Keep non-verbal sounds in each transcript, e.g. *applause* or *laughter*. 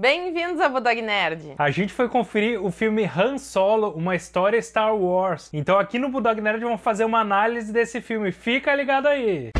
Bem-vindos ao Bodog Nerd! A gente foi conferir o filme Han Solo, uma história Star Wars. Então aqui no Bodog Nerd vamos fazer uma análise desse filme. Fica ligado aí!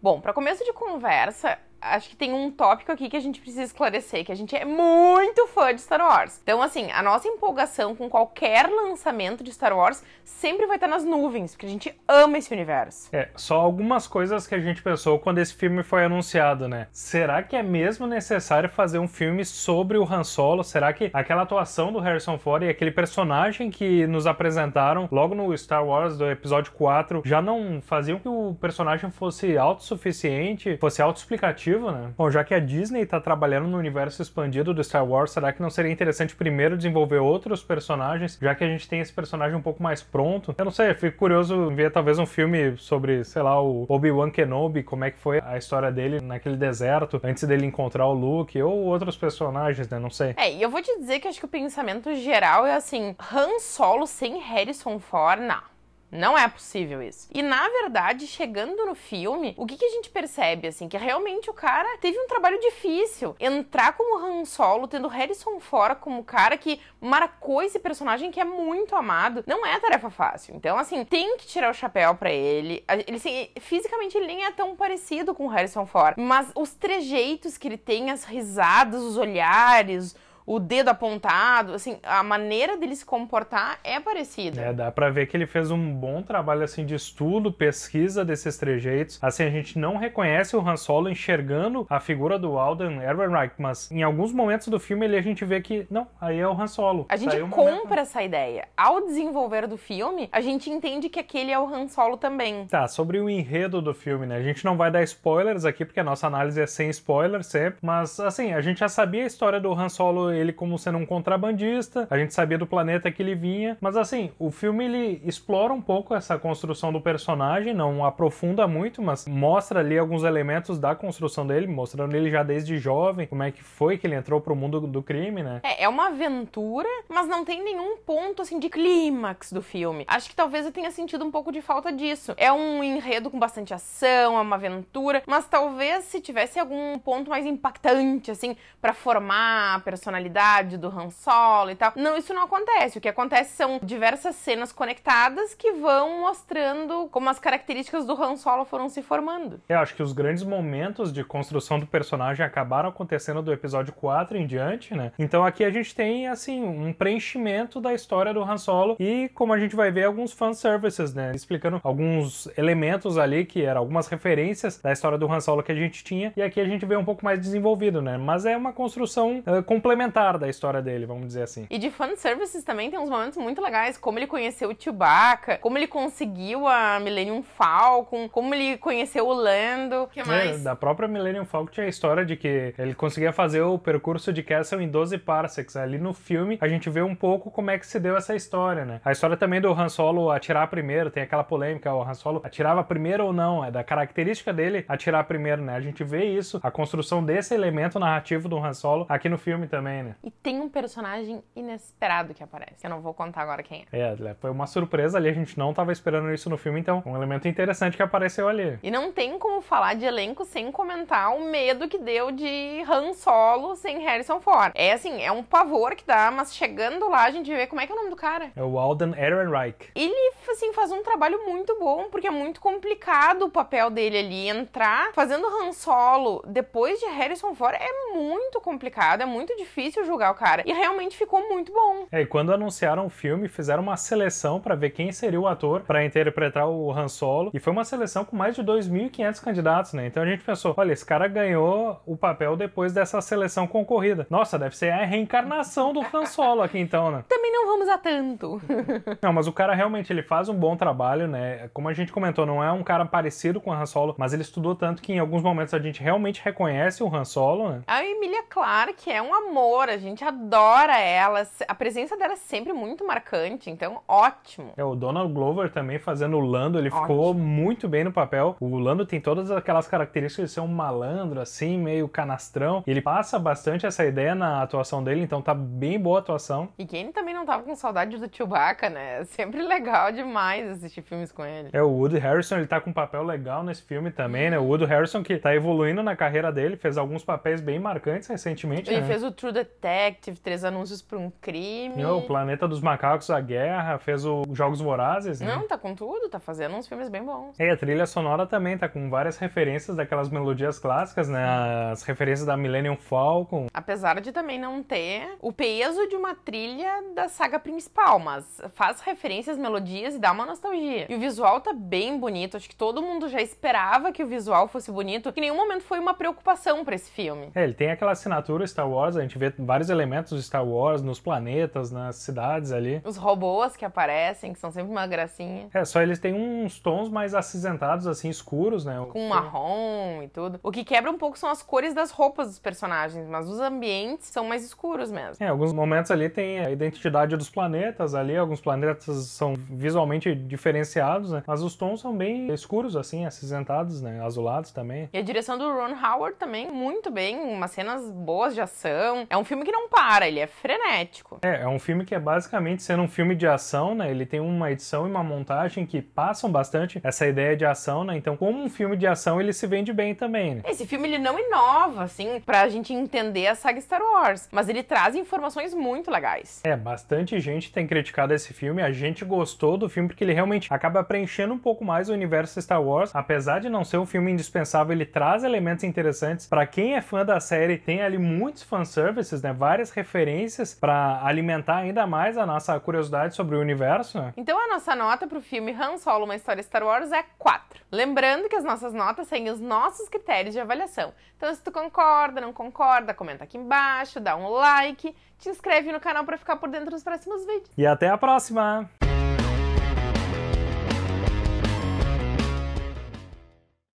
Bom, para começo de conversa, acho que tem um tópico aqui que a gente precisa esclarecer, que a gente é muito fã de Star Wars. Então, assim, a nossa empolgação com qualquer lançamento de Star Wars sempre vai estar nas nuvens, porque a gente ama esse universo. É, só algumas coisas que a gente pensou quando esse filme foi anunciado, né? Será que é mesmo necessário fazer um filme sobre o Han Solo? Será que aquela atuação do Harrison Ford e aquele personagem que nos apresentaram logo no Star Wars do episódio 4 já não faziam que o personagem fosse autossuficiente, fosse autoexplicativo? motivo, né? Bom, já que a Disney está trabalhando no universo expandido do Star Wars, será que não seria interessante primeiro desenvolver outros personagens, já que a gente tem esse personagem um pouco mais pronto? Eu não sei, fico curioso ver talvez um filme sobre, sei lá, o Obi-Wan Kenobi, como é que foi a história dele naquele deserto, antes dele encontrar o Luke, ou outros personagens, né? Não sei. É, e eu vou te dizer que acho que o pensamento geral é assim, Han Solo sem Harrison Ford, não. Não é possível isso. E na verdade, chegando no filme, o que, que a gente percebe assim, que realmente o cara teve um trabalho difícil. Entrar como Han Solo, tendo Harrison Ford como cara que marcou esse personagem que é muito amado, não é tarefa fácil. Então, assim, tem que tirar o chapéu para ele. Ele assim, fisicamente ele nem é tão parecido com o Harrison Ford, mas os trejeitos que ele tem, as risadas, os olhares, o dedo apontado, assim, a maneira dele se comportar é parecida. É, dá para ver que ele fez um bom trabalho assim de estudo, pesquisa desses trejeitos. Assim, a gente não reconhece o Han Solo enxergando a figura do Alden Ehrenreich, mas em alguns momentos do filme ele a gente vê que não, aí é o Han Solo. A gente compra essa ideia. Ao desenvolver do filme, a gente entende que aquele é o Han Solo também. Tá, sobre o enredo do filme, né? A gente não vai dar spoilers aqui porque a nossa análise é sem spoilers sempre, mas assim, a gente já sabia a história do Han Solo ele como sendo um contrabandista, a gente sabia do planeta que ele vinha, mas assim, o filme ele explora um pouco essa construção do personagem, não aprofunda muito, mas mostra ali alguns elementos da construção dele, mostrando ele já desde jovem, como é que foi que ele entrou pro mundo do crime, né? É, é uma aventura, mas não tem nenhum ponto assim de clímax do filme. Acho que talvez eu tenha sentido um pouco de falta disso. É um enredo com bastante ação, é uma aventura, mas talvez se tivesse algum ponto mais impactante assim para formar a personalidade personalidade do Han Solo e tal. Não, isso não acontece. O que acontece são diversas cenas conectadas que vão mostrando como as características do Han Solo foram se formando. Eu acho que os grandes momentos de construção do personagem acabaram acontecendo do episódio 4 em diante, né? Então aqui a gente tem, assim, um preenchimento da história do Han Solo e, como a gente vai ver, alguns fanservices, né? Explicando alguns elementos ali que eram algumas referências da história do Han Solo que a gente tinha e aqui a gente vê um pouco mais desenvolvido, né? Mas é uma construção uh, complementar complementar da história dele, vamos dizer assim. E de fanservices também tem uns momentos muito legais, como ele conheceu o Chewbacca, como ele conseguiu a Millennium Falcon, como ele conheceu o Lando, que é, mais? É, da própria Millennium Falcon tinha a história de que ele conseguia fazer o percurso de Castle em 12 parsecs. Ali no filme a gente vê um pouco como é que se deu essa história, né? A história também do Han Solo atirar primeiro, tem aquela polêmica, o Han Solo atirava primeiro ou não, é da característica dele atirar primeiro, né? A gente vê isso, a construção desse elemento narrativo do Han Solo aqui no filme também, né? designer. Né? E tem um personagem inesperado que aparece. Que eu não vou contar agora quem é. É, foi uma surpresa ali, a gente não tava esperando isso no filme, então um elemento interessante que apareceu ali. E não tem como falar de elenco sem comentar o medo que deu de Han Solo sem Harrison Ford. É assim, é um pavor que dá, mas chegando lá a gente vê como é que é o nome do cara. É o Alden Ehrenreich. Ele, assim, faz um trabalho muito bom, porque é muito complicado o papel dele ali entrar. Fazendo Han Solo depois de Harrison Ford é muito complicado, é muito difícil difícil julgar o cara. E realmente ficou muito bom. É, e quando anunciaram o filme, fizeram uma seleção para ver quem seria o ator para interpretar o Han Solo. E foi uma seleção com mais de 2.500 candidatos, né? Então a gente pensou, olha, esse cara ganhou o papel depois dessa seleção concorrida. Nossa, deve ser a reencarnação do Han Solo aqui então, né? Também não vamos a tanto. *laughs* não, mas o cara realmente, ele faz um bom trabalho, né? Como a gente comentou, não é um cara parecido com o Han Solo, mas ele estudou tanto que em alguns momentos a gente realmente reconhece o Han Solo, né? A Emília Clarke é um amor amor, a gente adora ela. A presença dela é sempre muito marcante, então ótimo. É, o Donald Glover também fazendo o Lando, ele ótimo. ficou muito bem no papel. O Lando tem todas aquelas características de ser um malandro, assim, meio canastrão. Ele passa bastante essa ideia na atuação dele, então tá bem boa a atuação. E quem também não tava com saudade do Chewbacca, né? *laughs* sempre legal demais assistir filmes com ele. É, o Woody Harrison, ele tá com um papel legal nesse filme também, né? O Woody Harrison que tá evoluindo na carreira dele, fez alguns papéis bem marcantes recentemente. Ele né? fez o True Detective, Três Anúncios para um Crime. Não, o Planeta dos Macacos, A Guerra, fez os Jogos Vorazes, né? Não, tá com tudo, tá fazendo uns filmes bem bons. É, a trilha sonora também tá com várias referências daquelas melodias clássicas, né? As referências da Millennium Falcon. Apesar de também não ter o peso de uma trilha da saga principal, mas faz referências, melodias e dá uma nostalgia. E o visual tá bem bonito, acho que todo mundo já esperava que o visual fosse bonito, que em nenhum momento foi uma preocupação para esse filme. É, ele tem aquela assinatura Star Wars, a gente vê vários elementos de Star Wars nos planetas, nas cidades ali. Os robôs que aparecem, que são sempre uma gracinha. É, só eles têm uns tons mais acinzentados, assim, escuros, né? Com marrom e tudo. O que quebra um pouco são as cores das roupas dos personagens, mas os ambientes são mais escuros mesmo. É, alguns momentos ali tem a identidade dos planetas ali, alguns planetas são visualmente diferenciados, né? Mas os tons são bem escuros, assim, acinzentados, né? Azulados também. E a direção do Ron Howard também, muito bem, umas cenas boas de ação. É um um filme que não para, ele é frenético. É, é um filme que é basicamente sendo um filme de ação, né? Ele tem uma edição e uma montagem que passam bastante essa ideia de ação, né? Então, como um filme de ação, ele se vende bem também, né? Esse filme ele não inova, assim, pra gente entender a saga Star Wars, mas ele traz informações muito legais. É, bastante gente tem criticado esse filme, a gente gostou do filme porque ele realmente acaba preenchendo um pouco mais o universo Star Wars, apesar de não ser um filme indispensável, ele traz elementos interessantes. Para quem é fã da série, tem ali muitos fanservices referências, né? Várias referências para alimentar ainda mais a nossa curiosidade sobre o universo. Né? Então a nossa nota para o filme Han Solo, uma história Star Wars é 4. Lembrando que as nossas notas seguem os nossos critérios de avaliação. Então se tu concorda, não concorda, comenta aqui embaixo, dá um like, te inscreve no canal para ficar por dentro dos próximos vídeos. E até a próxima!